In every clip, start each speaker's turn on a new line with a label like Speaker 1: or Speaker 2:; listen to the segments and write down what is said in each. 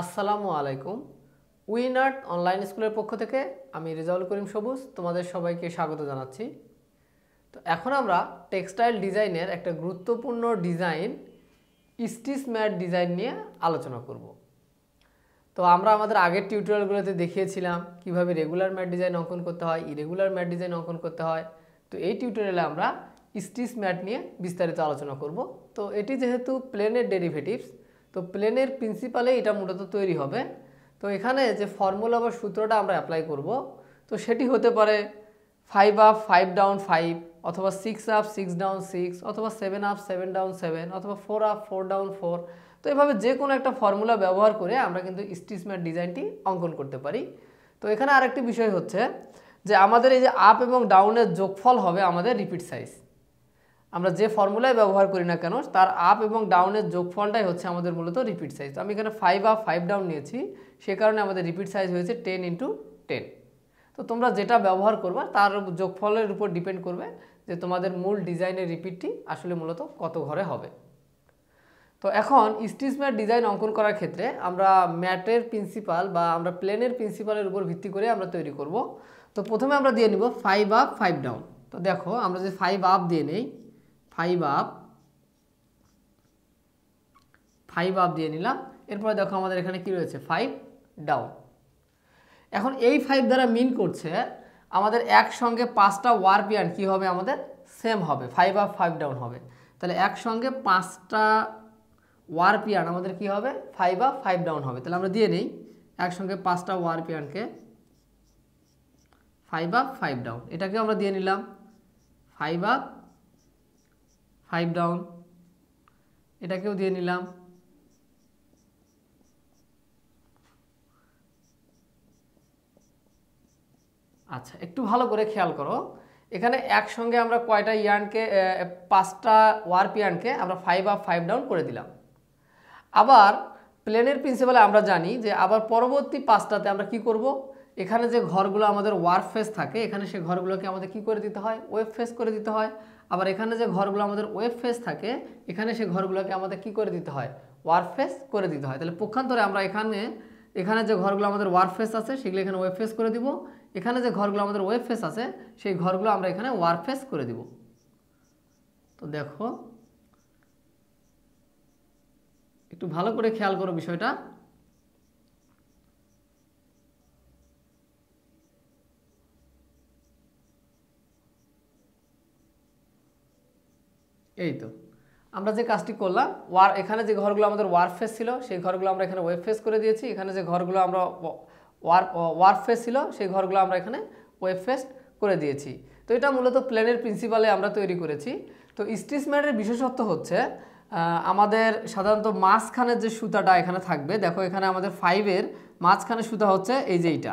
Speaker 1: আসসালামু আলাইকুম উইনার্ট অনলাইন স্কুলের পক্ষ থেকে আমি রেজাউল করিম সবুজ তোমাদের সবাইকে স্বাগত জানাচ্ছি তো এখন আমরা টেক্সটাইল ডিজাইনের একটা গুরুত্বপূর্ণ ডিজাইন স্টিচ ম্যাট ডিজাইন নিয়ে আলোচনা করব তো আমরা আমাদের আগের টিউটোরিয়ালগুলোতে দেখিয়েছিলাম কিভাবে রেগুলার ম্যাট ডিজাইন অঙ্কন করতে হয় ইরেগুলার ম্যাট ডিজাইন অঙ্কন করতে হয় তো এই টিউটোরিয়ালে আমরা স্টিচ ম্যাট নিয়ে বিস্তারিত আলোচনা করব তো এটি যেহেতু প্লেনের ডেরিভেটিভস তো প্লেনের প্রিন্সিপালে এটা মূলত তৈরি হবে তো এখানে যে ফর্মুলা বা সূত্রটা আমরা অ্যাপ্লাই করব তো সেটি হতে পারে five up five down five অথবা six up six down six অথবা seven up seven down seven অথবা four up four down four তো এভাবে যে কোনো একটা ফর্মুলা ব্যবহার করে আমরা কিন্তু স্টিচ ম্যাট ডিজাইনটি অঙ্কন করতে পারি তো এখানে আরেকটি বিষয় হচ্ছে যে আমাদের এই যে আপ এবং ডাউনের যোগফল হবে আমাদের রিপিট সাইজ আমরা যে ফর্মুলায় ব্যবহার করি না কেন তার আপ এবং ডাউনের যোগফলটাই হচ্ছে আমাদের মূলত রিপিট সাইজ আমি এখানে ফাইভ আপ ফাইভ ডাউন নিয়েছি সে কারণে আমাদের রিপিট সাইজ হয়েছে টেন ইন্টু টেন তো তোমরা যেটা ব্যবহার করবা তার যোগফলের উপর ডিপেন্ড করবে যে তোমাদের মূল ডিজাইনের রিপিটটি আসলে মূলত কত ঘরে হবে তো এখন স্টিচ ম্যাট ডিজাইন অঙ্কন করার ক্ষেত্রে আমরা ম্যাটের প্রিন্সিপাল বা আমরা প্লেনের প্রিন্সিপালের উপর ভিত্তি করে আমরা তৈরি করব তো প্রথমে আমরা দিয়ে নিব ফাইভ আপ ফাইভ ডাউন তো দেখো আমরা যে ফাইভ আপ দিয়ে নেই ফাইভ আপ ফাইভ আপ দিয়ে নিলাম এরপরে দেখো আমাদের এখানে কি রয়েছে ফাইভ ডাউন এখন এই ফাইভ দ্বারা মিন করছে আমাদের একসঙ্গে পাঁচটা ওয়ারপিয়ান কি হবে আমাদের সেম হবে ফাইভ আপ ফাইভ ডাউন হবে তাহলে একসঙ্গে পাঁচটা ওয়ারপিয়ান আমাদের কি হবে ফাইভ আপ ফাইভ ডাউন হবে তাহলে আমরা দিয়ে নিই একসঙ্গে পাঁচটা ওয়ারপিয়ানকে ফাইভ আপ ফাইভ ডাউন এটাকে আমরা দিয়ে নিলাম ফাইভ আপ ফাইভ ডাউন এটাকেও দিয়ে নিলাম আচ্ছা একটু ভালো করে খেয়াল করো এখানে একসঙ্গে আমরা কয়টা ইয়ার্নকে পাঁচটা ওয়ার্প ইয়ার্নকে আমরা ফাইভ আপ ফাইভ ডাউন করে দিলাম আবার প্লেনের প্রিন্সিপালে আমরা জানি যে আবার পরবর্তী পাঁচটাতে আমরা কি করব এখানে যে ঘরগুলো আমাদের ওয়ার্ক ফেস থাকে এখানে সে ঘরগুলোকে আমাদের কি করে দিতে হয় ওয়েব ফেস করে দিতে হয় আবার এখানে যে ঘরগুলো আমাদের ওয়েব ফেস থাকে এখানে সে ঘরগুলোকে আমাদের কি করে দিতে হয় ওয়ার্ক ফেস করে দিতে হয় তাহলে পক্ষান্তরে আমরা এখানে এখানে যে ঘরগুলো আমাদের ওয়ার্ক ফেস আছে সেগুলো এখানে ওয়েব ফেস করে দিব এখানে যে ঘরগুলো আমাদের ওয়েব ফেস আছে সেই ঘরগুলো আমরা এখানে ওয়ার্ক ফেস করে দিব তো দেখো একটু ভালো করে খেয়াল করো বিষয়টা এই তো আমরা যে কাজটি করলাম ওয়ার এখানে যে ঘরগুলো আমাদের ওয়ারফেস ছিল সেই ঘরগুলো আমরা এখানে ওয়েব ফেস করে দিয়েছি এখানে যে ঘরগুলো আমরা ওয়ার ওয়ারফেস ছিল সেই ঘরগুলো আমরা এখানে ওয়েব ফেস করে দিয়েছি তো এটা মূলত প্ল্যানের প্রিন্সিপালে আমরা তৈরি করেছি তো স্টিচম্যানের বিশেষত্ব হচ্ছে আমাদের সাধারণত মাঝখানের যে সুতাটা এখানে থাকবে দেখো এখানে আমাদের ফাইভের মাঝখানে সুতা হচ্ছে এই যে এইটা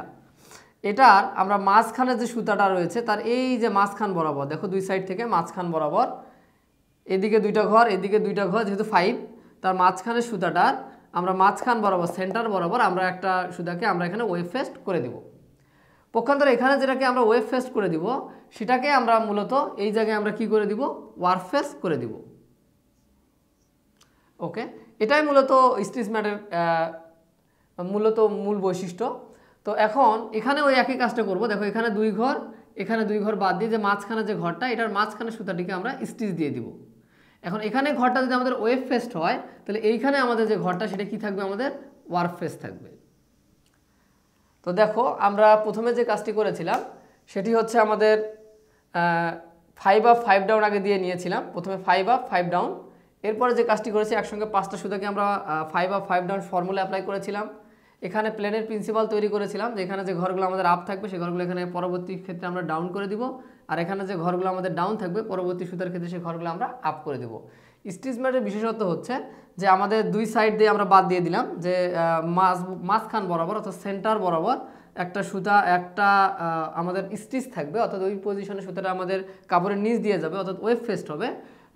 Speaker 1: এটার আমরা মাঝখানের যে সুতাটা রয়েছে তার এই যে মাঝখান বরাবর দেখো দুই সাইড থেকে মাঝখান বরাবর এদিকে দুইটা ঘর এদিকে দুইটা ঘর যেহেতু ফাইভ তার মাঝখানে সুতাটার আমরা মাঝখান বরাবর সেন্টার বরাবর আমরা একটা সুতাকে আমরা এখানে ওয়েব ফেস্ট করে দিব পক্ষান্তর এখানে যেটাকে আমরা ওয়েব ফেস্ট করে দিব সেটাকে আমরা মূলত এই জায়গায় আমরা কি করে দিব ওয়ার্ক ফেস করে দিব ওকে এটাই মূলত স্টিচ ম্যাটের মূলত মূল বৈশিষ্ট্য তো এখন এখানে ওই একই কাজটা করব দেখো এখানে দুই ঘর এখানে দুই ঘর বাদ দিয়ে যে মাঝখানে যে ঘরটা এটার মাঝখানে সুতাটিকে আমরা স্টিচ দিয়ে দিব এখন এখানে ঘরটা যদি আমাদের ওয়েব ফেস্ট হয় তাহলে এইখানে আমাদের যে ঘরটা সেটা কি থাকবে আমাদের ওয়ার্ক ফেস থাকবে তো দেখো আমরা প্রথমে যে কাজটি করেছিলাম সেটি হচ্ছে আমাদের ফাইভ আপ ফাইভ ডাউন আগে দিয়ে নিয়েছিলাম প্রথমে ফাইভ আপ ফাইভ ডাউন এরপরে যে কাজটি করেছি একসঙ্গে পাঁচটা সুদাকে আমরা five up five down formula apply করেছিলাম এখানে প্লেনের প্রিন্সিপাল তৈরি করেছিলাম যে এখানে যে ঘরগুলো আমাদের আপ থাকবে সেই ঘরগুলো এখানে পরবর্তী ক্ষেত্রে আমরা ডাউন করে দিব আর এখানে যে ঘরগুলো আমাদের ডাউন থাকবে পরবর্তী সুতার ক্ষেত্রে সেই ঘরগুলো আমরা আপ করে দিব স্টিচ ম্যাটের বিশেষত্ব হচ্ছে যে আমাদের দুই সাইড দিয়ে আমরা বাদ দিয়ে দিলাম যে মাঝ মাঝখান বরাবর অর্থাৎ সেন্টার বরাবর একটা সুতা একটা আমাদের স্টিচ থাকবে অর্থাৎ ওই পজিশনে সুতাটা আমাদের কাপড়ের নিচ দিয়ে যাবে অর্থাৎ ওয়েব ফেস্ট হবে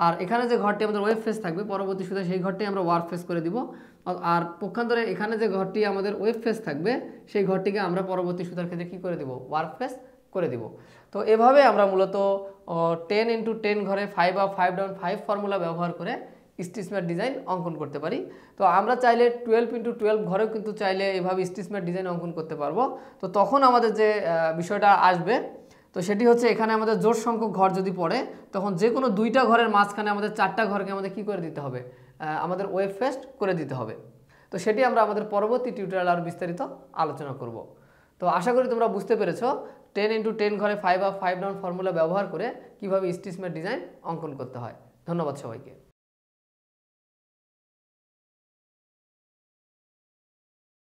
Speaker 1: আর এখানে যে ঘরটি আমাদের ওয়েব ফেস থাকবে পরবর্তী সুতা সেই ঘরটি আমরা ওয়ার্ক ফেস করে দিব আর পক্ষান্তরে এখানে যে ঘরটি আমাদের ওয়েব ফেস থাকবে সেই ঘরটিকে আমরা পরবর্তী সুতার ক্ষেত্রে কী করে দেবো ওয়ার্ক ফেস করে দেব তো এভাবে আমরা মূলত টেন ইন্টু টেন ঘরে ফাইভ বা ফাইভ ডাউন ফাইভ ফর্মুলা ব্যবহার করে স্টিচম্যাট ডিজাইন অঙ্কন করতে পারি তো আমরা চাইলে টুয়েলভ ইন্টু টুয়েলভ ঘরেও কিন্তু চাইলে এভাবে স্টিচম্যাট ডিজাইন অঙ্কন করতে পারবো তো তখন আমাদের যে বিষয়টা আসবে তো সেটি হচ্ছে এখানে আমাদের জোর সংখ্যক ঘর যদি পড়ে তখন যে কোনো দুইটা ঘরের মাঝখানে আমাদের চারটা ঘরকে আমাদের কি করে দিতে হবে আমাদের ওয়েব ফেস্ট করে দিতে হবে তো সেটি আমরা আমাদের পরবর্তী টিউটোরিয়াল আরও বিস্তারিত আলোচনা করব তো আশা করি তোমরা বুঝতে পেরেছ টেন ইন্টু টেন ঘরে ফাইভ বা ফাইভ ডাউন ফর্মুলা ব্যবহার করে কীভাবে স্টিচমেট ডিজাইন অঙ্কন করতে হয় ধন্যবাদ সবাইকে